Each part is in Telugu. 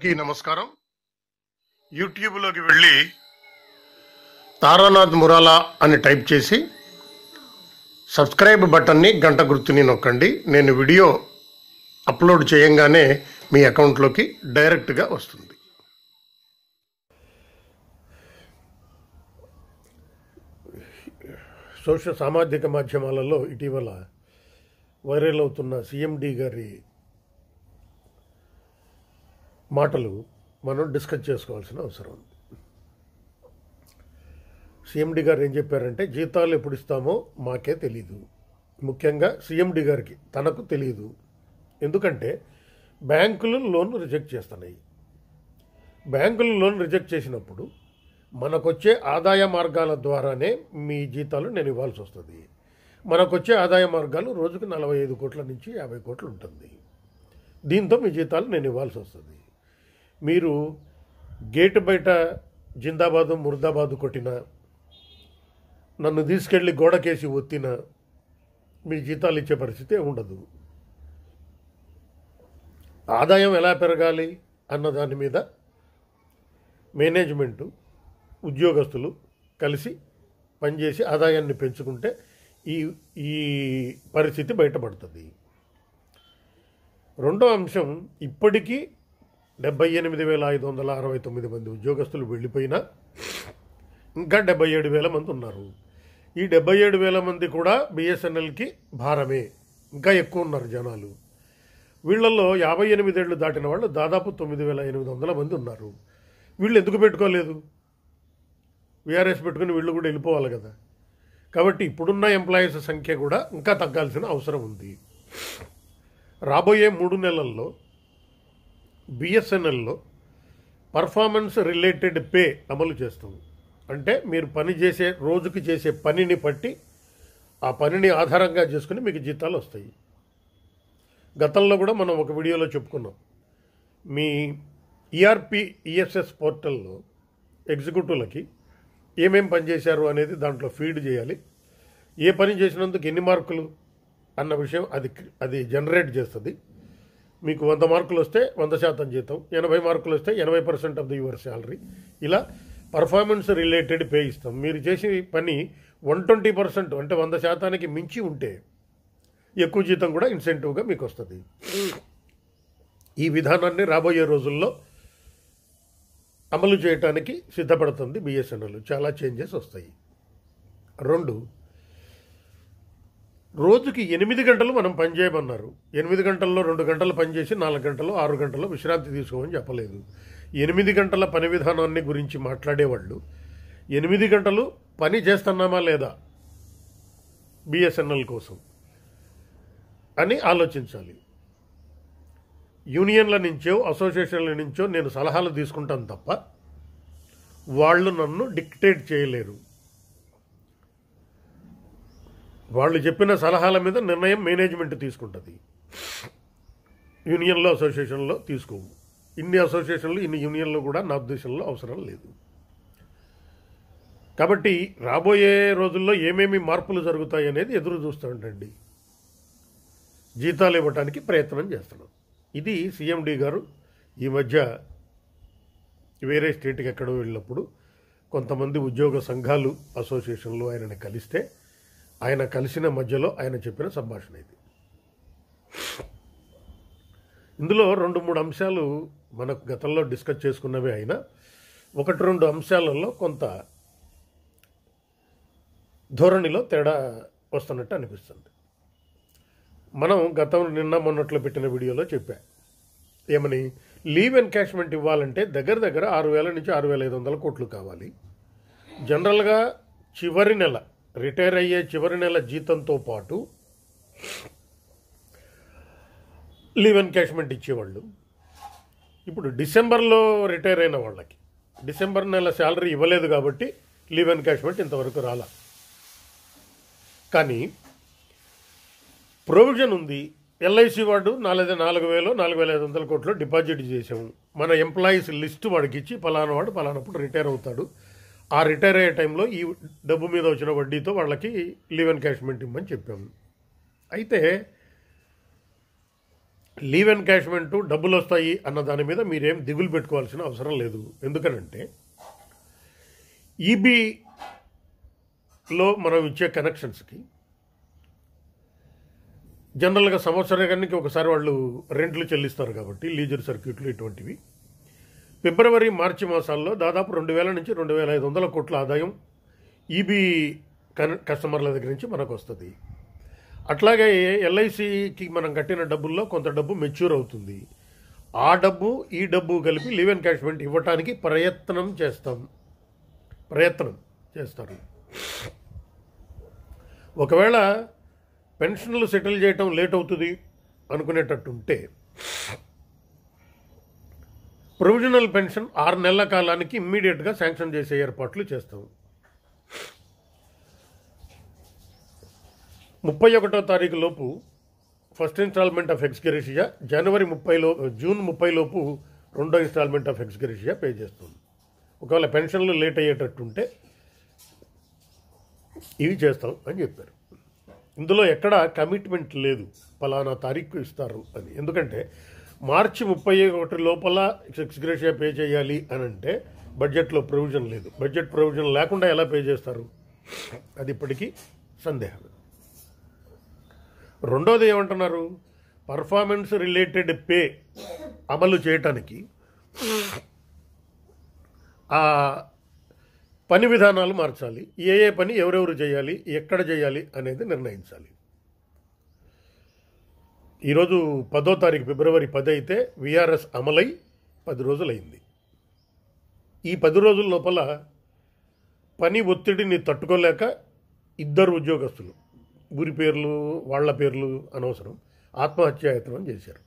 అందరికీ నమస్కారం యూట్యూబ్లోకి వెళ్ళి తారానాథ్ మురాలా అని టైప్ చేసి సబ్స్క్రైబ్ బటన్ని గంట గుర్తుని నొక్కండి నేను వీడియో అప్లోడ్ చేయంగానే మీ అకౌంట్లోకి డైరెక్ట్గా వస్తుంది సోషల్ సామాజిక మాధ్యమాలలో ఇటీవల వైరల్ అవుతున్న సిఎండి గారి మాటలు మనం డిస్కస్ చేసుకోవాల్సిన అవసరం ఉంది సిఎండి గారు ఏం చెప్పారంటే జీతాలు ఎప్పుడు ఇస్తామో మాకే తెలీదు ముఖ్యంగా సిఎండి గారికి తనకు తెలియదు ఎందుకంటే బ్యాంకులు లోన్ రిజెక్ట్ చేస్తున్నాయి బ్యాంకులు లోన్ రిజెక్ట్ చేసినప్పుడు మనకొచ్చే ఆదాయ మార్గాల ద్వారానే మీ జీతాలు నేను ఇవ్వాల్సి వస్తుంది మనకొచ్చే ఆదాయ మార్గాలు రోజుకు నలభై ఐదు కోట్ల నుంచి యాభై కోట్లు ఉంటుంది దీంతో మీ జీతాలు నేను ఇవ్వాల్సి వస్తుంది మీరు గేటు బయట జిందాబాదు ముర్దాబాదు కొట్టిన నన్ను తీసుకెళ్ళి గోడకేసి ఒత్తిన మీ జీతాలు ఇచ్చే పరిస్థితి ఉండదు ఆదాయం ఎలా పెరగాలి అన్న దాని మీద మేనేజ్మెంటు ఉద్యోగస్తులు కలిసి పనిచేసి ఆదాయాన్ని పెంచుకుంటే ఈ ఈ పరిస్థితి బయటపడుతుంది రెండో అంశం ఇప్పటికీ డెబ్బై ఎనిమిది వేల ఐదు వందల అరవై తొమ్మిది మంది ఉద్యోగస్తులు వెళ్ళిపోయినా ఇంకా డెబ్బై ఏడు వేల మంది ఉన్నారు ఈ డెబ్బై ఏడు వేల మంది కూడా బిఎస్ఎన్ఎల్కి భారమే ఇంకా ఎక్కువ ఉన్నారు జనాలు వీళ్ళల్లో యాభై ఎనిమిది ఏళ్ళు దాటిన వాళ్ళు దాదాపు తొమ్మిది వేల ఎనిమిది వందల మంది ఉన్నారు వీళ్ళు ఎందుకు పెట్టుకోలేదు వీఆర్ఎస్ పెట్టుకుని వీళ్ళు కూడా వెళ్ళిపోవాలి కదా కాబట్టి ఇప్పుడున్న ఎంప్లాయీస్ సంఖ్య కూడా ఇంకా తగ్గాల్సిన అవసరం ఉంది రాబోయే మూడు నెలల్లో బిఎస్ఎన్ఎల్లో పర్ఫార్మెన్స్ రిలేటెడ్ పే అమలు చేస్తుంది అంటే మీరు పని చేసే రోజుకి చేసే పనిని బట్టి ఆ పనిని ఆధారంగా చేసుకుని మీకు జీతాలు వస్తాయి గతంలో కూడా మనం ఒక వీడియోలో చెప్పుకున్నాం మీ ఈఆర్పి e ఈఎస్ఎస్ e పోర్టల్లో ఎగ్జిక్యూటివ్లకి ఏమేం పని చేశారు అనేది దాంట్లో ఫీడ్ చేయాలి ఏ పని చేసినందుకు ఎన్ని మార్కులు అన్న విషయం అది అది జనరేట్ చేస్తుంది మీకు వంద మార్కులు వస్తే వంద శాతం జీతం ఎనభై మార్కులు వస్తే ఎనభై percent of the your salary ఇలా పర్ఫార్మెన్స్ రిలేటెడ్ పే ఇస్తాం మీరు చేసే పని వన్ ట్వంటీ పర్సెంట్ అంటే వంద శాతానికి మించి ఉంటే ఎక్కువ జీతం కూడా ఇన్సెంటివ్గా మీకు వస్తుంది ఈ విధానాన్ని రాబోయే రోజుల్లో అమలు చేయడానికి సిద్ధపడుతుంది బిఎస్ఎన్ఎల్ చాలా చేంజెస్ వస్తాయి రెండు రోజుకి ఎనిమిది గంటలు మనం పనిచేయమన్నారు ఎనిమిది గంటల్లో రెండు గంటలు పనిచేసి నాలుగు గంటలు ఆరు గంటలు విశ్రాంతి తీసుకోమని చెప్పలేదు ఎనిమిది గంటల పని విధానాన్ని గురించి మాట్లాడేవాళ్ళు ఎనిమిది గంటలు పని చేస్తున్నామా లేదా బిఎస్ఎన్ఎల్ కోసం అని ఆలోచించాలి యూనియన్ల నుంచో అసోసియేషన్ల నుంచో నేను సలహాలు తీసుకుంటాను తప్ప వాళ్ళు నన్ను డిక్టేట్ చేయలేరు వాళ్ళు చెప్పిన సలహాల మీద నిర్ణయం మేనేజ్మెంట్ తీసుకుంటుంది యూనియన్లో అసోసియేషన్లో తీసుకోవు ఇన్ని అసోసియేషన్లు ఇన్ని యూనియన్లు కూడా నా ఉద్దేశంలో అవసరం లేదు కాబట్టి రాబోయే రోజుల్లో ఏమేమి మార్పులు జరుగుతాయి అనేది ఎదురు చూస్తుంటండి జీతాలు ఇవ్వటానికి ప్రయత్నం చేస్తున్నాం ఇది సీఎండి గారు ఈ మధ్య వేరే స్టేట్కి ఎక్కడో వెళ్ళినప్పుడు కొంతమంది ఉద్యోగ సంఘాలు అసోసియేషన్లు ఆయనని కలిస్తే ఆయన కలిసిన మధ్యలో ఆయన చెప్పిన సంభాషణ ఇది ఇందులో రెండు మూడు అంశాలు మనకు గతంలో డిస్కస్ చేసుకున్నవే అయినా ఒకటి రెండు అంశాలలో కొంత ధోరణిలో తేడా వస్తున్నట్టు అనిపిస్తుంది మనం గతం నిన్న మొన్నట్లో పెట్టిన వీడియోలో చెప్పా ఏమని లీవ్ ఎన్కాష్మెంట్ ఇవ్వాలంటే దగ్గర దగ్గర ఆరు వేల నుంచి ఆరు వేల ఐదు వందల కోట్లు కావాలి జనరల్గా చివరి నెల రిటైర్ అయ్యే చివరి నెల జీతంతో పాటు లీవ్ ఎన్కాష్మెంట్ ఇచ్చేవాళ్ళు ఇప్పుడు డిసెంబర్లో రిటైర్ అయిన వాళ్ళకి డిసెంబర్ నెల శాలరీ ఇవ్వలేదు కాబట్టి లీవ్ ఎన్కాష్మెంట్ ఇంతవరకు రాల కానీ ప్రొవిజన్ ఉంది ఎల్ఐసి వాడు నాలుగు నాలుగు వేలు నాలుగు వేల ఐదు వందల కోట్లు డిపాజిట్ చేసాము మన ఎంప్లాయీస్ లిస్ట్ వాడికి ఇచ్చి పలానా వాడు పలానప్పుడు రిటైర్ అవుతాడు ఆ రిటైర్ అయ్యే టైంలో ఈ డబ్బు మీద వచ్చిన వడ్డీతో వాళ్ళకి లీవ్ క్యాష్మెంట్ ఇమ్మని చెప్పాము అయితే లీవ్ క్యాష్మెంటు డబ్బులు వస్తాయి అన్న దాని మీద మీరేం దిగులు పెట్టుకోవాల్సిన అవసరం లేదు ఎందుకనంటే ఈబీలో మనం ఇచ్చే కనెక్షన్స్కి జనరల్గా సంవత్సరానికి ఒకసారి వాళ్ళు రెంట్లు చెల్లిస్తారు కాబట్టి లీజర్ సర్క్యూట్లు ఇటువంటివి ఫిబ్రవరి మార్చి మాసాల్లో దాదాపు రెండు వేల నుంచి రెండు వేల ఐదు వందల కోట్ల ఆదాయం ఈబీ కస్టమర్ల దగ్గర నుంచి మనకు వస్తుంది అట్లాగే ఎల్ఐసికి మనం కట్టిన డబ్బుల్లో కొంత డబ్బు మెచ్యూర్ అవుతుంది ఆ డబ్బు ఈ డబ్బు కలిపి లీవ్ అండ్ క్యాష్మెంట్ ఇవ్వటానికి ప్రయత్నం చేస్తాం ప్రయత్నం చేస్తారు ఒకవేళ పెన్షన్లు సెటిల్ చేయటం లేట్ అవుతుంది అనుకునేటట్టుంటే ప్రొవిజనల్ పెన్షన్ ఆరు నెలల కాలానికి ఇమ్మీడియట్గా శాంక్షన్ చేసే ఏర్పాట్లు చేస్తాం ముప్పై ఒకటో తారీఖు లోపు ఫస్ట్ ఇన్స్టాల్మెంట్ ఆఫ్ ఎక్స్గ్రెషియా జనవరి ముప్పైలో జూన్ ముప్పైలోపు రెండో ఇన్స్టాల్మెంట్ ఆఫ్ ఎక్స్గ్రెషియా పే చేస్తుంది ఒకవేళ పెన్షన్లు లేట్ అయ్యేటట్టుంటే ఇవి చేస్తాం అని చెప్పారు ఇందులో ఎక్కడా కమిట్మెంట్ లేదు ఫలానా తారీఖు ఇస్తారు అని ఎందుకంటే మార్చి ముప్పై ఒకటి లోపల సిక్స్ గ్రేషియా పే చేయాలి అని అంటే బడ్జెట్లో ప్రొవిజన్ లేదు బడ్జెట్ ప్రొవిజన్ లేకుండా ఎలా పే చేస్తారు అది ఇప్పటికీ సందేహం రెండోది ఏమంటున్నారు పర్ఫార్మెన్స్ రిలేటెడ్ పే అమలు చేయటానికి ఆ పని విధానాలు మార్చాలి ఏ ఏ పని ఎవరెవరు చేయాలి ఎక్కడ చేయాలి అనేది నిర్ణయించాలి ఈరోజు పదో తారీఖు ఫిబ్రవరి పది అయితే విఆర్ఎస్ అమలై పది రోజులైంది ఈ పది రోజుల లోపల పని ఒత్తిడిని తట్టుకోలేక ఇద్దరు ఉద్యోగస్తులు ఊరి పేర్లు వాళ్ళ పేర్లు అనవసరం ఆత్మహత్యాయత్నం చేశారు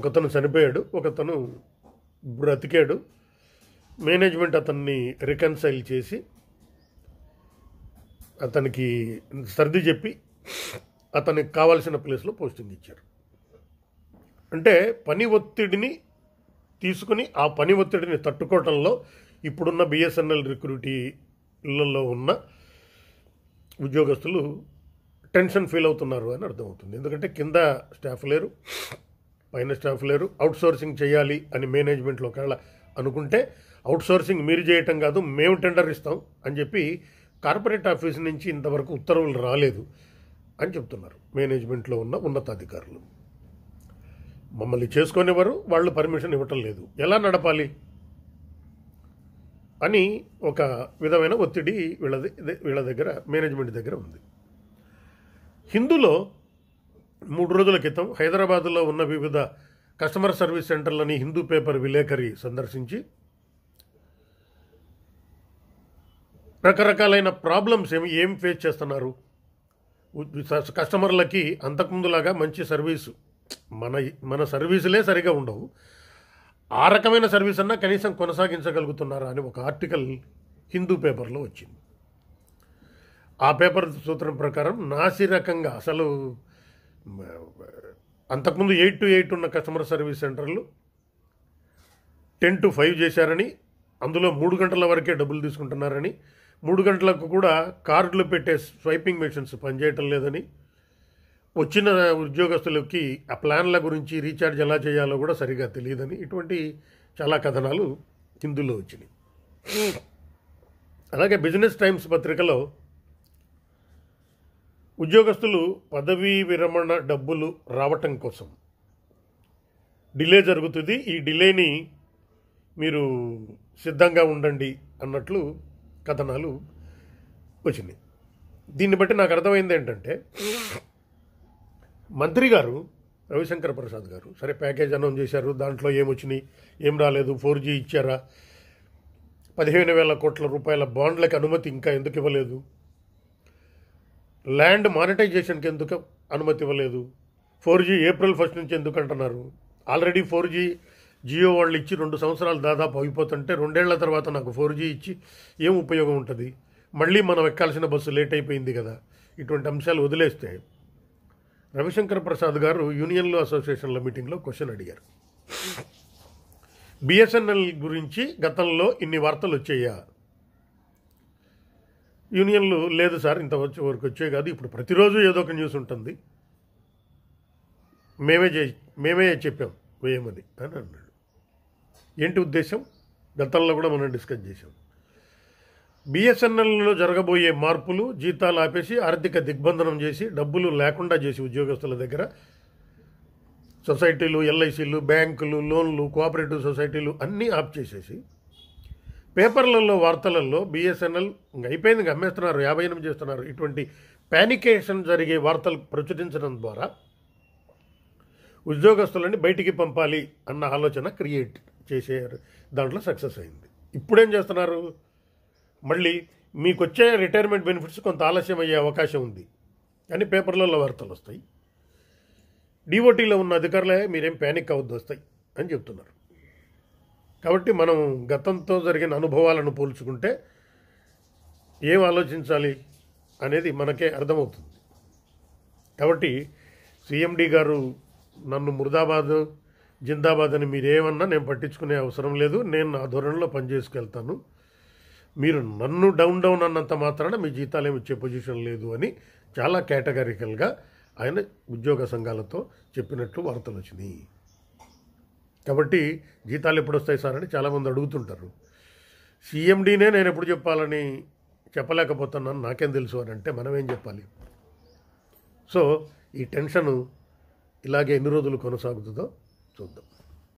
ఒకతను చనిపోయాడు ఒకతను బ్రతికాడు మేనేజ్మెంట్ అతన్ని రికన్సైల్ చేసి అతనికి సర్ది చెప్పి అతనికి కావలసిన ప్లేస్లో పోస్టింగ్ ఇచ్చారు అంటే పని ఒత్తిడిని తీసుకుని ఆ పని ఒత్తిడిని తట్టుకోవటంలో ఇప్పుడున్న బిఎస్ఎన్ఎల్ రిక్రూటీలలో ఉన్న ఉద్యోగస్తులు టెన్షన్ ఫీల్ అవుతున్నారు అని అర్థమవుతుంది ఎందుకంటే కింద స్టాఫ్ లేరు పైన స్టాఫ్ లేరు అవుట్సోర్సింగ్ చేయాలి అని మేనేజ్మెంట్లో ఒకవేళ అనుకుంటే అవుట్సోర్సింగ్ మీరు చేయటం కాదు మేము టెండర్ ఇస్తాం అని చెప్పి కార్పొరేట్ ఆఫీస్ నుంచి ఇంతవరకు ఉత్తర్వులు రాలేదు అని చెప్తున్నారు మేనేజ్మెంట్లో ఉన్న ఉన్నతాధికారులు మమ్మల్ని చేసుకునేవారు వాళ్ళు పర్మిషన్ ఇవ్వటం లేదు ఎలా నడపాలి అని ఒక విధమైన ఒత్తిడి వీళ్ళ వీళ్ళ దగ్గర మేనేజ్మెంట్ దగ్గర ఉంది హిందూలో మూడు రోజుల క్రితం హైదరాబాద్లో ఉన్న వివిధ కస్టమర్ సర్వీస్ సెంటర్లని హిందూ పేపర్ విలేకరి సందర్శించి రకరకాలైన ప్రాబ్లమ్స్ ఏమి ఏం ఫేస్ చేస్తున్నారు కస్టమర్లకి అంతకుముందులాగా మంచి సర్వీసు మన మన సర్వీసులే సరిగా ఉండవు ఆ రకమైన సర్వీస్ అన్నా కనీసం కొనసాగించగలుగుతున్నారా అని ఒక ఆర్టికల్ హిందూ పేపర్లో వచ్చింది ఆ పేపర్ సూత్రం ప్రకారం నాసి రకంగా అసలు అంతకుముందు ఎయిట్ టు ఎయిట్ ఉన్న కస్టమర్ సర్వీస్ సెంటర్లు టెన్ టు ఫైవ్ చేశారని అందులో మూడు గంటల వరకే డబ్బులు తీసుకుంటున్నారని మూడు గంటలకు కూడా కార్డులు పెట్టే స్వైపింగ్ మెషిన్స్ పనిచేయటం లేదని వచ్చిన ఉద్యోగస్తులకి ఆ ప్లాన్ల గురించి రీఛార్జ్ ఎలా చేయాలో కూడా సరిగా తెలియదని ఇటువంటి చాలా కథనాలు హిందులో వచ్చినాయి అలాగే బిజినెస్ టైమ్స్ పత్రికలో ఉద్యోగస్తులు పదవీ విరమణ డబ్బులు రావటం కోసం డిలే జరుగుతుంది ఈ డిలేని మీరు సిద్ధంగా ఉండండి అన్నట్లు కథనాలు వచ్చినాయి దీన్ని బట్టి నాకు అర్థమైంది ఏంటంటే మంత్రి గారు రవిశంకర్ ప్రసాద్ గారు సరే ప్యాకేజ్ అనౌన్స్ చేశారు దాంట్లో ఏమొచ్చినాయి ఏం రాలేదు ఫోర్ జీ ఇచ్చారా పదిహేను వేల కోట్ల రూపాయల బాండ్లకు అనుమతి ఇంకా ఎందుకు ఇవ్వలేదు ల్యాండ్ మానిటైజేషన్కి ఎందుకు అనుమతి ఇవ్వలేదు ఫోర్ జీ ఏప్రిల్ ఫస్ట్ నుంచి ఎందుకు అంటున్నారు ఆల్రెడీ ఫోర్ జీ జియో వాళ్ళు ఇచ్చి రెండు సంవత్సరాలు దాదాపు అయిపోతుంటే రెండేళ్ల తర్వాత నాకు ఫోర్ జీ ఇచ్చి ఏం ఉపయోగం ఉంటుంది మళ్ళీ మనం ఎక్కాల్సిన బస్సు లేట్ అయిపోయింది కదా ఇటువంటి అంశాలు వదిలేస్తే రవిశంకర్ ప్రసాద్ గారు యూనియన్లు అసోసియేషన్ల మీటింగ్లో క్వశ్చన్ అడిగారు బిఎస్ఎన్ఎల్ గురించి గతంలో ఇన్ని వార్తలు వచ్చాయా యూనియన్లు లేదు సార్ ఇంత వరకు వచ్చే కాదు ఇప్పుడు ప్రతిరోజు ఏదో ఒక న్యూస్ ఉంటుంది మేమే చే మేమే చెప్పాం వేయమని అని అన్నాడు ఏంటి ఉద్దేశం గతంలో కూడా మనం డిస్కస్ చేసాం బిఎస్ఎన్ఎల్లో జరగబోయే మార్పులు జీతాలు ఆపేసి ఆర్థిక దిగ్బంధనం చేసి డబ్బులు లేకుండా చేసి ఉద్యోగస్తుల దగ్గర సొసైటీలు ఎల్ఐసీలు బ్యాంకులు లోన్లు కోఆపరేటివ్ సొసైటీలు అన్నీ ఆఫ్ చేసేసి పేపర్లలో వార్తలలో బిఎస్ఎన్ఎల్ అయిపోయింది అమ్మేస్తున్నారు యాభై ఎనిమిది చేస్తున్నారు ఇటువంటి ప్యానికేషన్ జరిగే వార్తలు ప్రచురించడం ద్వారా ఉద్యోగస్తులని బయటికి పంపాలి అన్న ఆలోచన క్రియేట్ చేసే దాంట్లో సక్సెస్ అయింది ఇప్పుడేం చేస్తున్నారు మళ్ళీ మీకు వచ్చే రిటైర్మెంట్ బెనిఫిట్స్ కొంత ఆలస్యం అయ్యే అవకాశం ఉంది అని పేపర్లలో వార్తలు వస్తాయి డిఓటీలో ఉన్న అధికారులే మీరేం ప్యానిక్ అవద్దు వస్తాయి అని చెప్తున్నారు కాబట్టి మనం గతంతో జరిగిన అనుభవాలను పోల్చుకుంటే ఏం ఆలోచించాలి అనేది మనకే అర్థమవుతుంది కాబట్టి సిఎండి గారు నన్ను ముర్దాబాద్ జిందాబాద్ అని మీరేమన్నా నేను పట్టించుకునే అవసరం లేదు నేను నా ధోరణిలో పనిచేసుకెళ్తాను మీరు నన్ను డౌన్ డౌన్ అన్నంత మాత్రాన మీ జీతాలు ఏమి ఇచ్చే పొజిషన్ లేదు అని చాలా కేటగారికల్గా ఆయన ఉద్యోగ సంఘాలతో చెప్పినట్లు వార్తలు వచ్చినాయి కాబట్టి జీతాలు ఎప్పుడు వస్తాయి సార్ అని చాలామంది అడుగుతుంటారు సీఎండీనే నేను ఎప్పుడు చెప్పాలని చెప్పలేకపోతున్నాను నాకేం తెలుసు అని అంటే మనమేం చెప్పాలి సో ఈ టెన్షను ఇలాగే ఎన్ని రోజులు కొనసాగుతుందో tutto.